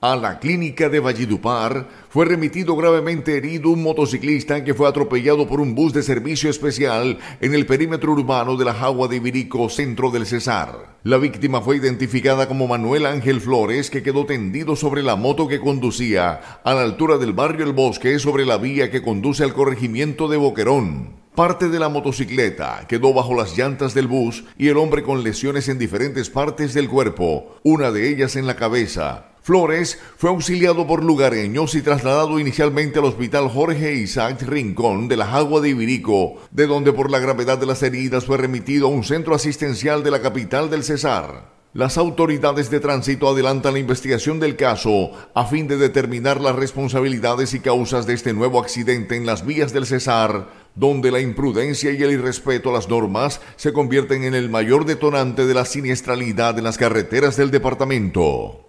A la clínica de Valledupar fue remitido gravemente herido un motociclista que fue atropellado por un bus de servicio especial en el perímetro urbano de la Jagua de Ibirico, centro del Cesar. La víctima fue identificada como Manuel Ángel Flores, que quedó tendido sobre la moto que conducía a la altura del barrio El Bosque sobre la vía que conduce al corregimiento de Boquerón. Parte de la motocicleta quedó bajo las llantas del bus y el hombre con lesiones en diferentes partes del cuerpo, una de ellas en la cabeza, Flores fue auxiliado por lugareños y trasladado inicialmente al Hospital Jorge Isaac Rincón de la Jagua de Ibirico, de donde por la gravedad de las heridas fue remitido a un centro asistencial de la capital del Cesar. Las autoridades de tránsito adelantan la investigación del caso a fin de determinar las responsabilidades y causas de este nuevo accidente en las vías del Cesar, donde la imprudencia y el irrespeto a las normas se convierten en el mayor detonante de la siniestralidad en las carreteras del departamento.